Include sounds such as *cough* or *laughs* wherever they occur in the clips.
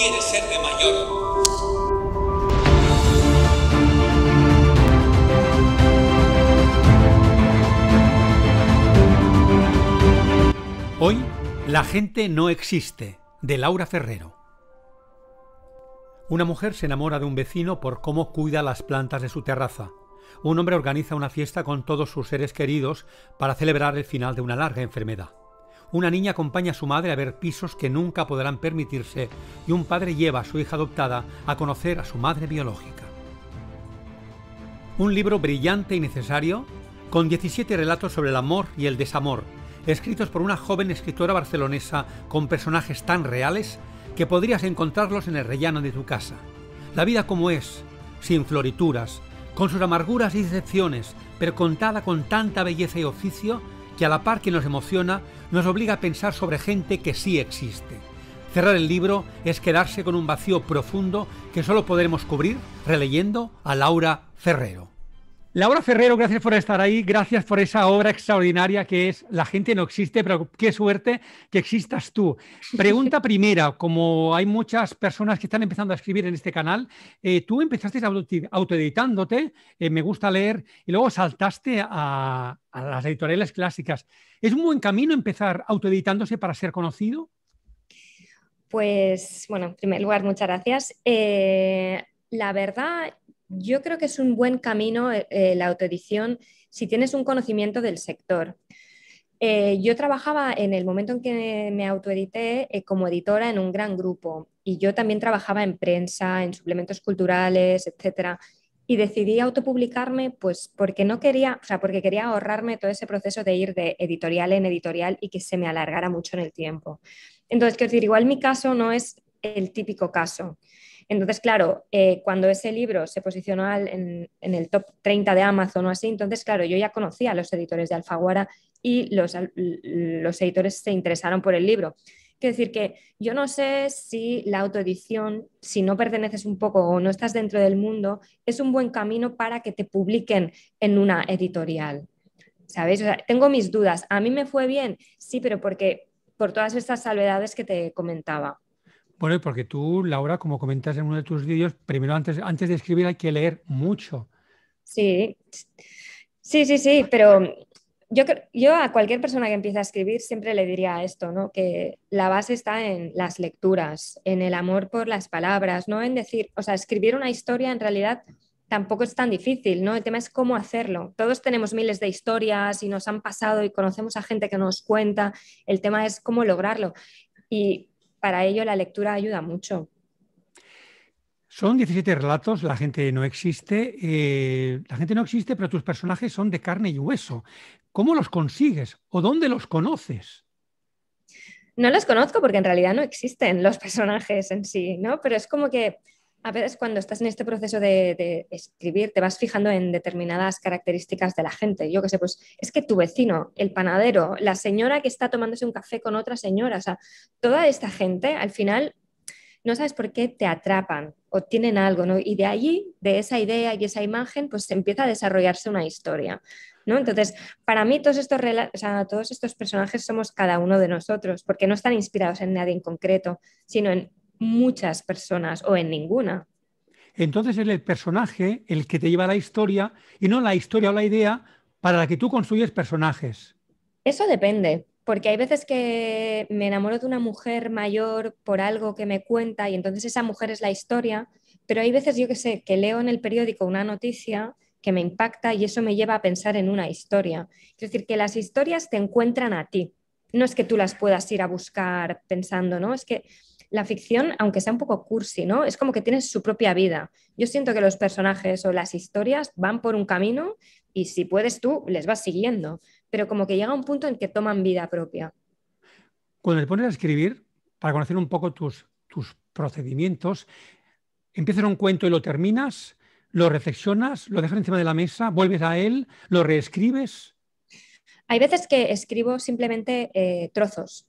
quiere ser de mayor. Hoy, La gente no existe, de Laura Ferrero. Una mujer se enamora de un vecino por cómo cuida las plantas de su terraza. Un hombre organiza una fiesta con todos sus seres queridos para celebrar el final de una larga enfermedad. Una niña acompaña a su madre a ver pisos que nunca podrán permitirse y un padre lleva a su hija adoptada a conocer a su madre biológica. Un libro brillante y necesario con 17 relatos sobre el amor y el desamor, escritos por una joven escritora barcelonesa con personajes tan reales que podrías encontrarlos en el rellano de tu casa. La vida como es, sin florituras, con sus amarguras y decepciones, pero contada con tanta belleza y oficio que a la par que nos emociona, nos obliga a pensar sobre gente que sí existe. Cerrar el libro es quedarse con un vacío profundo que solo podremos cubrir releyendo a Laura Ferrero. Laura Ferrero, gracias por estar ahí, gracias por esa obra extraordinaria que es La gente no existe, pero qué suerte que existas tú. *laughs* Pregunta primera, como hay muchas personas que están empezando a escribir en este canal, eh, tú empezaste autoeditándote, eh, me gusta leer, y luego saltaste a, las editoriales clásicas. ¿Es un buen camino empezar autoeditándose para ser conocido? Pues bueno, en primer lugar, muchas gracias. Eh, la verdad, yo creo que es un buen camino eh, eh, la autoedición si tienes un conocimiento del sector. Eh, yo trabajaba en el momento en que me autoedité como editora en un gran grupo y yo también trabajaba en prensa, en suplementos culturales, etc. Y decidí autopublicarme pues porque no quería, o sea, porque quería ahorrarme todo ese proceso de ir de editorial en editorial y que se me alargara mucho en el tiempo. Entonces, quiero decir, igual mi caso no es el típico caso. Entonces, claro, eh, cuando ese libro se posicionó en, el top 30 de Amazon o así, entonces, claro, yo ya conocía a los editores de Alfaguara y los, editores se interesaron por el libro. Quiero decir que yo no sé si la autoedición, si no perteneces un poco o no estás dentro del mundo, es un buen camino para que te publiquen en una editorial. ¿Sabéis? tengo mis dudas. A mí me fue bien, sí, pero porque por todas estas salvedades que te comentaba. Bueno, porque tú, Laura, como comentas en uno de tus vídeos, primero antes, antes de escribir hay que leer mucho. Sí, sí, sí, sí, pero yo, yo a cualquier persona que empieza a escribir siempre le diría esto, ¿no? Que la base está en las lecturas, en el amor por las palabras, no en decir, o sea, escribir una historia en realidad tampoco es tan difícil, ¿no? El tema es cómo hacerlo. Todos tenemos miles de historias y nos han pasado y conocemos a gente que nos cuenta. El tema es cómo lograrlo. Y para ello la lectura ayuda mucho. Son 17 relatos, la gente no existe, eh, la gente no existe, pero tus personajes son de carne y hueso. ¿Cómo los consigues o dónde los conoces? No los conozco porque en realidad no existen los *laughs* personajes en sí, ¿no? Pero es como que a veces cuando estás en este proceso de, escribir te vas fijando en determinadas características de la gente. Yo qué sé, pues es que tu vecino, el panadero, la señora que está tomándose un café con otra señora, o sea, toda esta gente al final no sabes por qué te atrapan o tienen algo, ¿no? Y de allí, de esa idea y esa imagen, pues empieza a desarrollarse una historia, ¿no? Entonces, para mí todos estos, todos estos personajes somos cada uno de nosotros, porque no están inspirados en nadie en concreto, sino en muchas personas o en ninguna. Entonces es el personaje el que te lleva la historia y no la historia o la idea para la que tú construyes personajes. Eso depende, porque hay veces que me enamoro de una mujer mayor por algo que me cuenta y entonces esa mujer es la historia, pero hay veces, yo que sé, que leo en el periódico una noticia que me impacta y eso me lleva a pensar en una historia. Es decir, que las historias te encuentran a ti. No es que tú las puedas ir a buscar pensando, ¿no? Es que la ficción, aunque sea un poco cursi, ¿no? Es como que tienes su propia vida. Yo siento que los personajes o las historias van por un camino y si puedes tú, les vas siguiendo, pero como que llega un punto en que toman vida propia. Cuando te pones a escribir, para conocer un poco tus, tus procedimientos, empiezas un cuento y lo terminas, lo reflexionas, lo dejas encima de la mesa, vuelves a él, lo reescribes. Hay veces que escribo simplemente eh, trozos,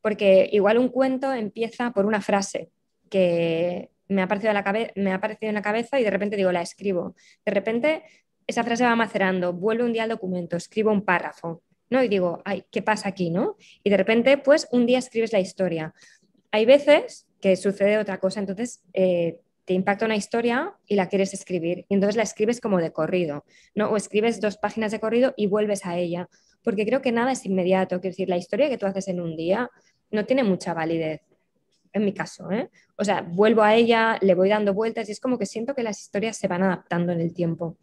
porque igual un cuento empieza por una frase que me ha, aparecido en la cabeza y de repente digo, la escribo. De repente esa frase va macerando, vuelvo un día al documento, escribo un párrafo, ¿no? Y digo, ay, ¿qué pasa aquí, no? Y de repente, pues, un día escribes la historia. Hay veces que sucede otra cosa, entonces eh, te impacta una historia y la quieres escribir, y entonces la escribes como de corrido, ¿no? O escribes dos páginas de corrido y vuelves a ella, porque creo que nada es inmediato, quiero decir, la historia que tú haces en un día no tiene mucha validez, en mi caso. ¿eh? O sea, vuelvo a ella, le voy dando vueltas y es como que siento que las historias se van adaptando en el tiempo.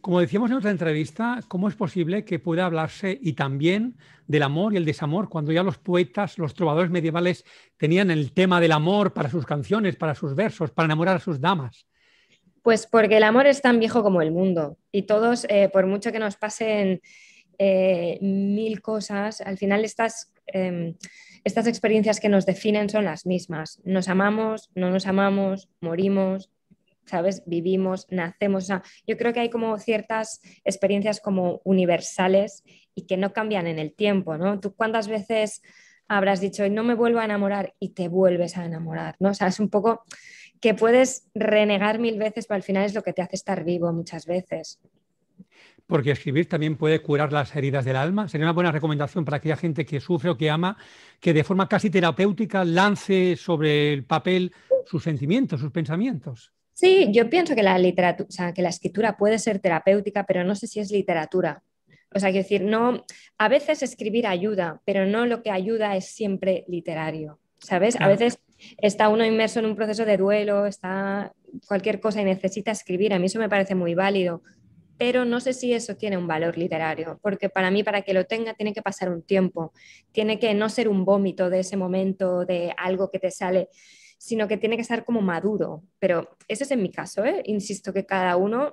Como decíamos en otra entrevista, ¿cómo es posible que pueda hablarse y también del amor y el desamor cuando ya los poetas, los trovadores medievales tenían el tema del amor para sus canciones, para sus versos, para enamorar a sus damas? Pues porque el amor es tan viejo como el mundo y todos, eh, por mucho que nos pasen eh, mil cosas, al final estás Em, estas experiencias que nos definen son las mismas. Nos amamos, no nos amamos, morimos, ¿sabes? Vivimos, nacemos. yo creo que hay como ciertas experiencias como universales y que no cambian en el tiempo, ¿no? ¿Tú cuántas veces habrás dicho, no me vuelvo a enamorar y te vuelves a enamorar, ¿no? O es un poco que puedes renegar mil veces, pero al final es lo que te hace estar vivo muchas veces porque escribir también puede curar las heridas del alma. Sería una buena recomendación para aquella gente que sufre o que ama, que de forma casi terapéutica lance sobre el papel sus sentimientos, sus pensamientos. Sí, yo pienso que la literatura, que la escritura puede ser terapéutica, pero no sé si es literatura. O sea, quiero decir, no, a veces escribir ayuda, pero no lo que ayuda es siempre literario. ¿Sabes? A veces está uno inmerso en un proceso de duelo, está cualquier cosa y necesita escribir. A mí eso me parece muy válido, pero no sé si eso tiene un valor literario, porque para mí, para que lo tenga, tiene que pasar un tiempo, tiene que no ser un vómito de ese momento, de algo que te sale, sino que tiene que estar como maduro. Pero ese es en mi caso, ¿eh? insisto que cada uno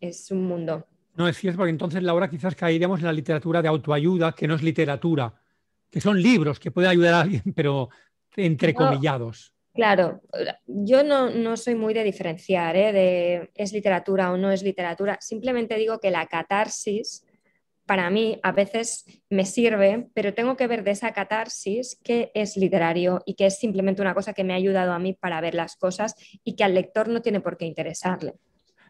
es un mundo. No es cierto, porque entonces, Laura, quizás caeríamos en la literatura de autoayuda, que no es literatura, que son libros que puede ayudar a alguien, pero entrecomillados. comillados. Claro, yo no, no, soy muy de diferenciar ¿eh? de es literatura o no es literatura. Simplemente digo que la catarsis para mí a veces me sirve, pero tengo que ver de esa catarsis que es literario y que es simplemente una cosa que me ha ayudado a mí para ver las cosas y que al lector no tiene por qué interesarle.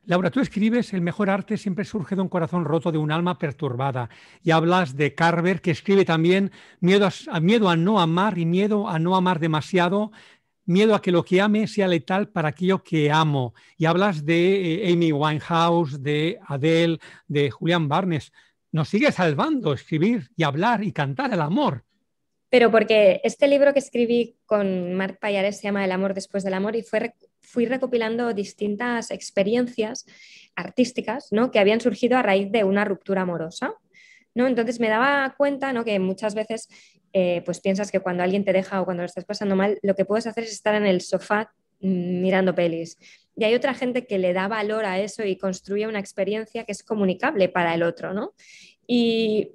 Laura, tú escribes, el mejor arte siempre surge de un corazón roto, de un alma perturbada. Y hablas de Carver, que escribe también a, miedo a no amar y miedo a no amar demasiado, miedo a que lo que ame sea letal para aquello que amo. Y hablas de eh, Amy Winehouse, de Adele, de Julian Barnes. Nos sigue salvando escribir y hablar y cantar el amor. Pero porque este libro que escribí con Marc Payares se llama El amor después del amor y fui recopilando distintas experiencias artísticas ¿no? que habían surgido a raíz de una ruptura amorosa. ¿no? Entonces me daba cuenta ¿no? que muchas veces eh, pues piensas que cuando alguien te deja o cuando lo estás pasando mal, lo que puedes hacer es estar en el sofá mm, mirando pelis. Y hay otra gente que le da valor a eso y construye una experiencia que es comunicable para el otro, ¿no? Y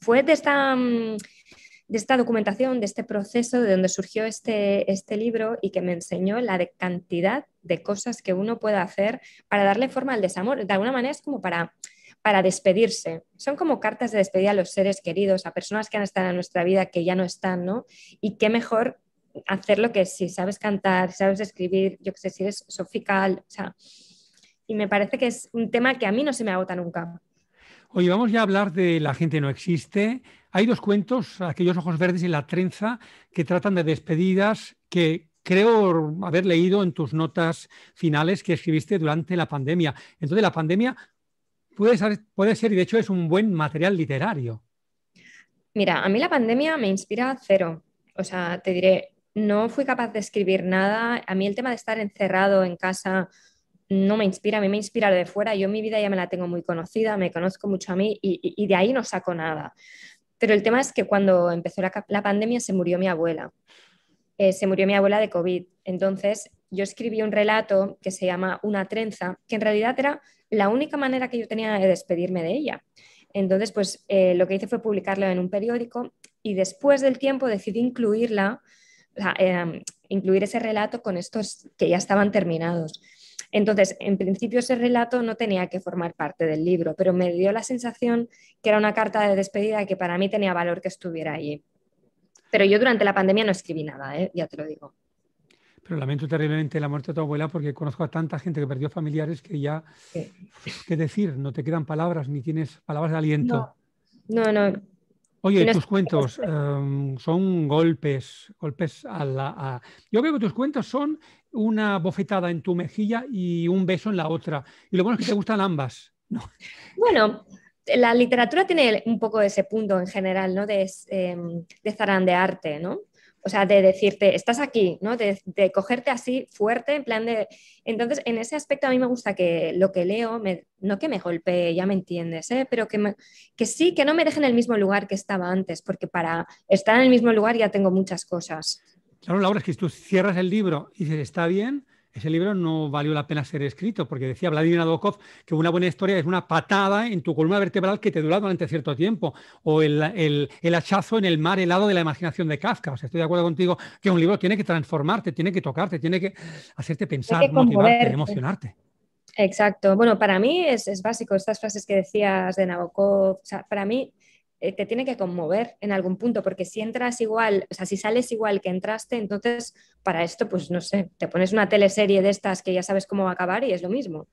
fue de esta, mm, de esta documentación, de este proceso, de donde surgió este, este libro y que me enseñó la cantidad de cosas que uno puede hacer para darle forma al desamor. De alguna manera es como para para despedirse. Son como cartas de despedida a los seres queridos, a personas que han estado en nuestra vida que ya no están, ¿no? Y qué mejor hacerlo que si sabes cantar, sabes escribir, yo que sé, si eres sofical, o sea, y me parece que es un tema que a mí no se me agota nunca. Oye, vamos ya a hablar de La gente no existe. Hay dos cuentos, Aquellos ojos verdes y La trenza, que tratan de despedidas que creo haber leído en tus notas finales que escribiste durante la pandemia. Entonces, la pandemia puede ser, y de hecho es un buen material literario. Mira, a mí la pandemia me inspira cero. O sea, te diré, no fui capaz de escribir nada. A mí el tema de estar encerrado en casa no me inspira, a mí me inspira lo de fuera. Yo mi vida ya me la tengo muy conocida, me conozco mucho a mí y, de ahí no saco nada. Pero el tema es que cuando empezó la, pandemia se murió mi abuela. Eh, se murió mi abuela de COVID. Entonces yo escribí un relato que se llama Una trenza, que en realidad era la única manera que yo tenía de despedirme de ella. Entonces, pues eh, lo que hice fue publicarla en un periódico y después del tiempo decidí incluirla, eh, incluir ese relato con estos que ya estaban terminados. Entonces, en principio ese relato no tenía que formar parte del libro, pero me dio la sensación que era una carta de despedida que para mí tenía valor que estuviera allí. Pero yo durante la pandemia no escribí nada, ¿eh? ya te lo digo pero lamento terriblemente la muerte de tu abuela porque conozco a tanta gente que perdió familiares que ya, qué decir, no te quedan palabras ni tienes palabras de aliento. No, no. Oye, tus cuentos em, son golpes, golpes a la... Yo veo que tus cuentos son una bofetada en tu mejilla y un beso en la otra. Y lo bueno es que te gustan ambas. Bueno, la literatura tiene un poco ese punto en general, ¿no? De, em, de zarandearte, ¿no? o sea, de decirte, estás aquí, ¿no? De, cogerte así fuerte, en plan de... Entonces, en ese aspecto a mí me gusta que lo que leo, me... no que me golpee, ya me entiendes, ¿eh? Pero que, que sí, que no me deje en el mismo lugar que estaba antes, porque para estar en el mismo lugar ya tengo muchas cosas. Claro, Laura, es que tú cierras el libro y dices, está bien, ese libro no valió la pena ser escrito, porque decía Vladimir Nabokov que una buena historia es una patada en tu columna vertebral que te dura durante cierto tiempo, o el, hachazo en el mar helado de la imaginación de Kafka. O sea, estoy de acuerdo contigo que un libro tiene que transformarte, tiene que tocarte, tiene que hacerte pensar, motivarte, emocionarte. Exacto. Bueno, para mí es, es, básico estas frases que decías de Nabokov. O sea, para mí eh, te tiene que conmover en algún punto, porque si entras igual, o sea, si sales igual que entraste, entonces para esto, pues no sé, te pones una teleserie de estas que ya sabes cómo va a acabar y es lo mismo.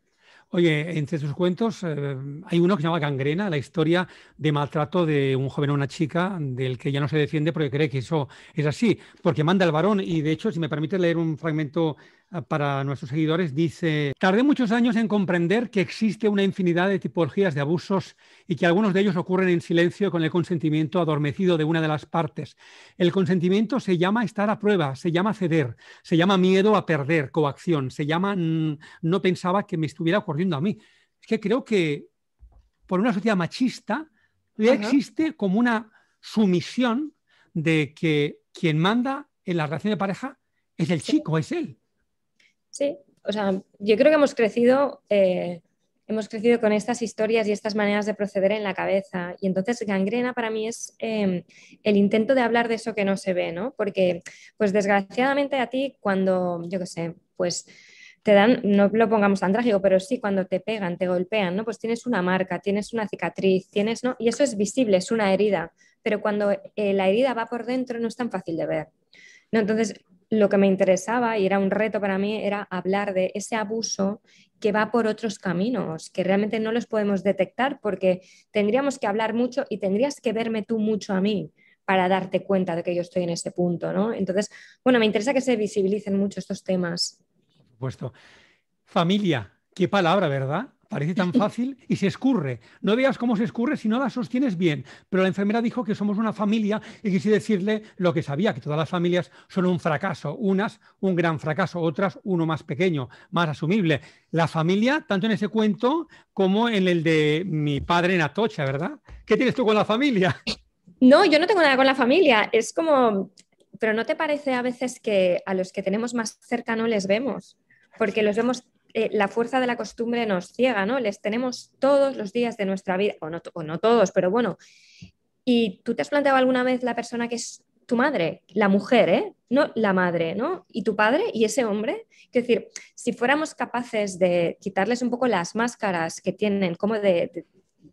Oye, entre sus cuentos eh, hay uno que se llama Gangrena, la historia de maltrato de un joven a una chica del que ya no se defiende porque cree que eso es así, porque manda el varón. Y de hecho, si me permite leer un fragmento para nuestros seguidores, dice, tardé muchos años en comprender que existe una infinidad de tipologías de abusos y que algunos de ellos ocurren en silencio con el consentimiento adormecido de una de las partes. El consentimiento se llama estar a prueba, se llama ceder, se llama miedo a perder, coacción, se llama mm, no pensaba que me estuviera ocurriendo a mí. Es que creo que por una sociedad machista ya existe como una sumisión de que quien manda en la relación de pareja es el chico, es él. Sí, o sea, yo creo que hemos crecido, eh, hemos crecido con estas historias y estas maneras de proceder en la cabeza. Y entonces gangrena para mí es em, el intento de hablar de eso que no se ve, ¿no? Porque, pues desgraciadamente a ti cuando, yo qué sé, pues te dan, no lo pongamos tan trágico, pero sí cuando te pegan, te golpean, ¿no? Pues tienes una marca, tienes una cicatriz, tienes, ¿no? Y eso es visible, es una herida, pero cuando eh, la herida va por dentro no es tan fácil de ver. ¿no? Entonces, lo que me interesaba y era un reto para mí era hablar de ese abuso que va por otros caminos, que realmente no los podemos detectar porque tendríamos que hablar mucho y tendrías que verme tú mucho a mí para darte cuenta de que yo estoy en ese punto, ¿no? Entonces, bueno, me interesa que se visibilicen mucho estos temas. Por supuesto. Familia, qué palabra, ¿verdad? Parece tan fácil y se escurre. No veas cómo se escurre si no la sostienes bien. Pero la enfermera dijo que somos una familia y quise decirle lo que sabía, que todas las familias son un fracaso. Unas un gran fracaso, otras uno más pequeño, más asumible. La familia, tanto en ese cuento como en el de mi padre en Atocha, ¿verdad? ¿Qué tienes tú con la familia? No, yo no tengo nada con la familia. Es como, pero ¿no te parece a veces que a los que tenemos más cerca no les vemos? Porque los vemos eh, la fuerza de la costumbre nos ciega, ¿no? Les tenemos todos los días de nuestra vida, o no, no todos, pero bueno. ¿Y tú te has planteado alguna vez la persona que es tu madre, la mujer, ¿eh? No la madre, ¿no? Y tu padre y ese hombre. Es decir, si fuéramos capaces de quitarles un poco las máscaras que tienen como de,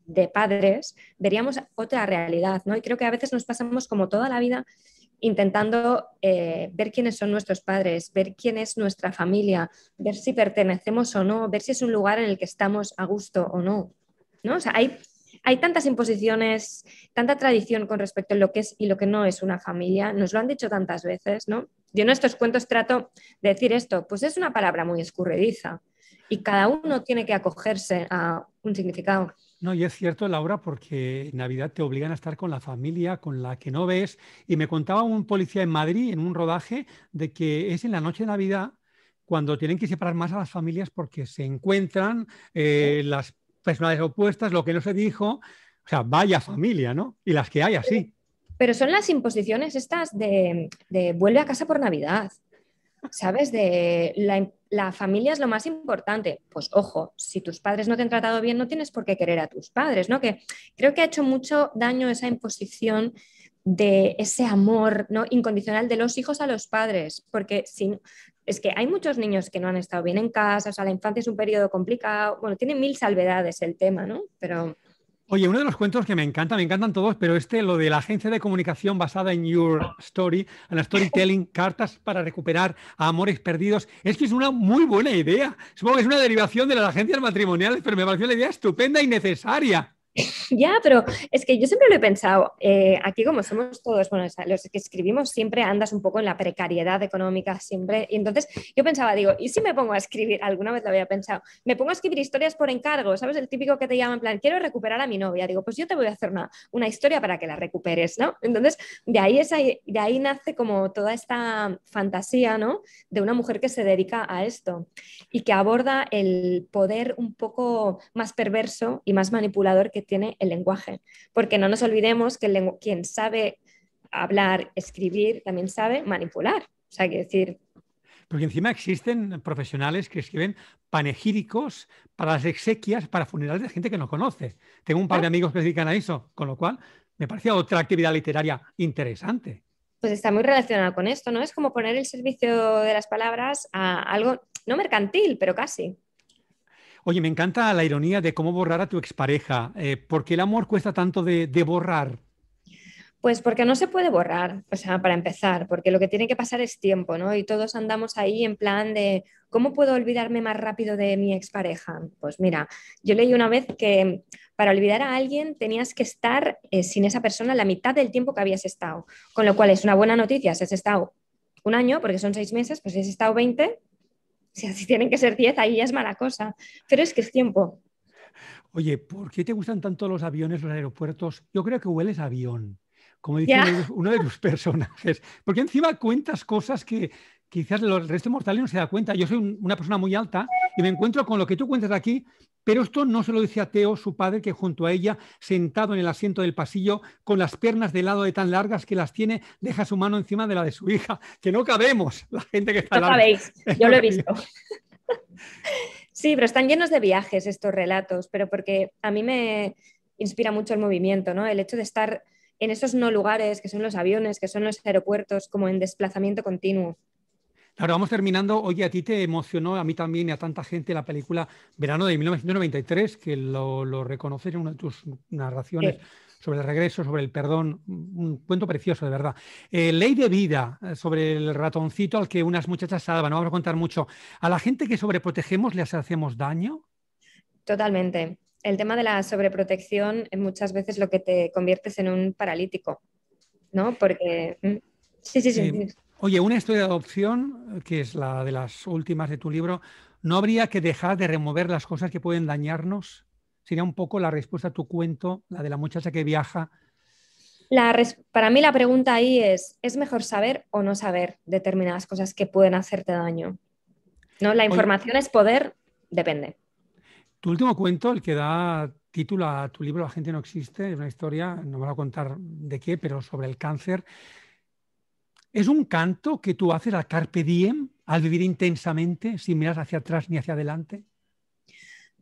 de padres, veríamos otra realidad, ¿no? Y creo que a veces nos pasamos como toda la vida intentando eh, ver quiénes son nuestros padres, ver quién es nuestra familia, ver si pertenecemos o no, ver si es un lugar en el que estamos a gusto o no. ¿no? O sea, hay, hay tantas imposiciones, tanta tradición con respecto a lo que es y lo que no es una familia, nos lo han dicho tantas veces, ¿no? Yo en estos cuentos trato de decir esto, pues es una palabra muy escurridiza, y cada uno tiene que acogerse a un significado. No, y es cierto, Laura, porque en Navidad te obligan a estar con la familia, con la que no ves. Y me contaba un policía en Madrid, en un rodaje, de que es en la noche de Navidad cuando tienen que separar más a las familias porque se encuentran eh, las personas opuestas, lo que no se dijo. O sea, vaya familia, ¿no? Y las que hay así. Pero son las imposiciones estas de, de vuelve a casa por Navidad. ¿sabes? De la, familia es lo más importante. Pues ojo, si tus padres no te han tratado bien, no tienes por qué querer a tus padres, ¿no? Que creo que ha hecho mucho daño esa imposición de ese amor ¿no? incondicional de los hijos a los padres, porque si, es que hay muchos niños que no han estado bien en casa, o sea, la infancia es un periodo complicado, bueno, tiene mil salvedades el tema, ¿no? Pero... Oye, uno de los cuentos que me encanta, me encantan todos, pero este, lo de la agencia de comunicación basada en Your Story, en la storytelling, *laughs* cartas para recuperar amores perdidos, es que es una muy buena idea. Supongo que es una derivación de las agencias matrimoniales, pero me pareció una idea estupenda y necesaria. *laughs* ya, pero es que yo siempre lo he pensado, eh, aquí como somos todos, bueno, los que escribimos siempre andas un poco en la precariedad económica, siempre. Y entonces yo pensaba, digo, ¿y si me pongo a escribir? Alguna vez lo había pensado, me pongo a escribir historias por encargo, ¿sabes? El típico que te llama en plan, quiero recuperar a mi novia. Digo, pues yo te voy a hacer una, una historia para que la recuperes, ¿no? Entonces, de ahí, es de ahí nace como toda esta fantasía, ¿no? De una mujer que se dedica a esto y que aborda el poder un poco más perverso y más manipulador que tiene el lenguaje, porque no nos olvidemos que quien sabe hablar, escribir, también sabe manipular. O sea, que decir... Porque encima existen profesionales que escriben panegíricos para las exequias, para funerales de gente que no conoce. Tengo un par de amigos que se dedican a eso, con lo cual me parecía otra actividad literaria interesante. Pues está muy relacionado con esto, ¿no? Es como poner el servicio de las palabras a algo, no mercantil, pero casi. Oye, me encanta la ironía de cómo borrar a tu expareja. Eh, ¿Por qué el amor cuesta tanto de, borrar? Pues porque no se puede borrar, o sea, para empezar, porque lo que tiene que pasar es tiempo, ¿no? Y todos andamos ahí en plan de, ¿cómo puedo olvidarme más rápido de mi expareja? Pues mira, yo leí una vez que mm, para olvidar a alguien tenías que estar eh, sin esa persona la mitad del tiempo que habías estado, con lo cual es una buena noticia, si has estado un año, porque son seis meses, pues si has estado veinte, si tienen que ser 10, ahí ya es mala cosa. Pero es que es tiempo. Oye, ¿por qué te gustan tanto los aviones, los aeropuertos? Yo creo que hueles avión, como dice uno de tus *laughs* personajes. Porque encima cuentas cosas que quizás el resto mortal no se da cuenta. Yo soy una persona muy alta y me encuentro con lo que tú cuentas aquí, pero esto no se lo dice a Teo, su padre, que junto a ella, sentado en el asiento del pasillo, con las piernas de lado de tan largas que las tiene, deja su mano encima de la de su hija. Que no cabemos, *laughs* la gente que está... No cabéis, yo lo he *laughs* visto. sí, pero están llenos de viajes estos relatos, pero porque a mí me inspira mucho el movimiento, ¿no? El hecho de estar en esos no lugares que son los aviones, que son los aeropuertos, como en desplazamiento continuo Ahora vamos terminando. Oye, a ti te emocionó, a mí también y a tanta gente la película Verano de 1993, que lo, lo reconoces en una de tus narraciones. sobre el regreso, sobre el perdón, un cuento precioso, de verdad. Eh, ley de vida, eh, sobre el ratoncito al que unas muchachas salvan, vamos a contar mucho. ¿A la gente que sobreprotegemos les hacemos daño? Totalmente. El tema de la sobreprotección es muchas veces lo que te conviertes en un paralítico, ¿no? Porque... Mm, sí, sí, sí. Oye, una historia de adopción, eh, que es la de las últimas de tu libro, ¿no habría que dejar de remover las cosas que pueden dañarnos? Sería un poco la respuesta a tu cuento, la de la muchacha que viaja. para mí la pregunta ahí es, ¿es mejor saber o no saber determinadas cosas que pueden hacerte daño? ¿No? La información es poder, depende. Tu último cuento, el que da título a tu libro La gente no existe, es una historia, no me voy a contar de qué, pero sobre el cáncer, es un canto que tú haces al carpe diem, al vivir intensamente, sin mirar hacia atrás ni hacia adelante.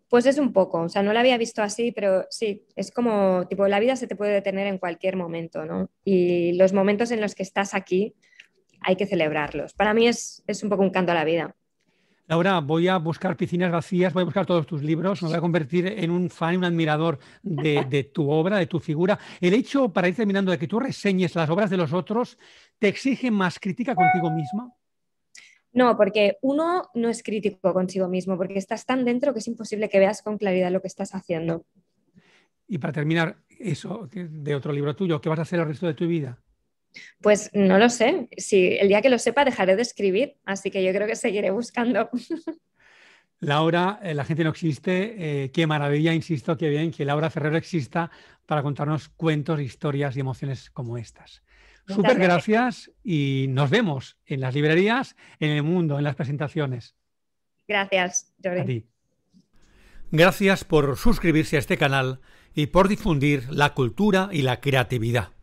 Pues es un poco, o sea, no la había visto así, pero sí, es como, tipo, la vida se te puede detener en cualquier momento, ¿no? Y los momentos en los que estás aquí hay que celebrarlos. Para mí es un poco un canto a la vida. Laura, voy a buscar piscinas vacías, voy a buscar todos tus libros, me voy a convertir en un fan, un admirador *laughs* de, tu obra, de tu figura. El hecho, para ir terminando, de que tú reseñes las obras de los otros, ¿te exige más crítica contigo mismo. No, porque uno no es crítico consigo mismo, porque estás tan dentro que es imposible que veas con claridad lo que estás haciendo. Y para terminar, eso de otro libro tuyo, ¿qué vas a hacer el resto de tu vida? Pues no lo sé. Si el día que lo sepa dejaré de escribir, así que yo creo que seguiré buscando. *laughs* Laura, eh, la gente no existe. Eh, qué maravilla, insisto, qué bien que Laura Ferrero exista para contarnos cuentos, historias y emociones como estas. Súper gracias y nos vemos en las librerías, en el mundo, en las presentaciones. Gracias, Jordi. Gracias por suscribirse a este canal y por difundir la cultura y la creatividad.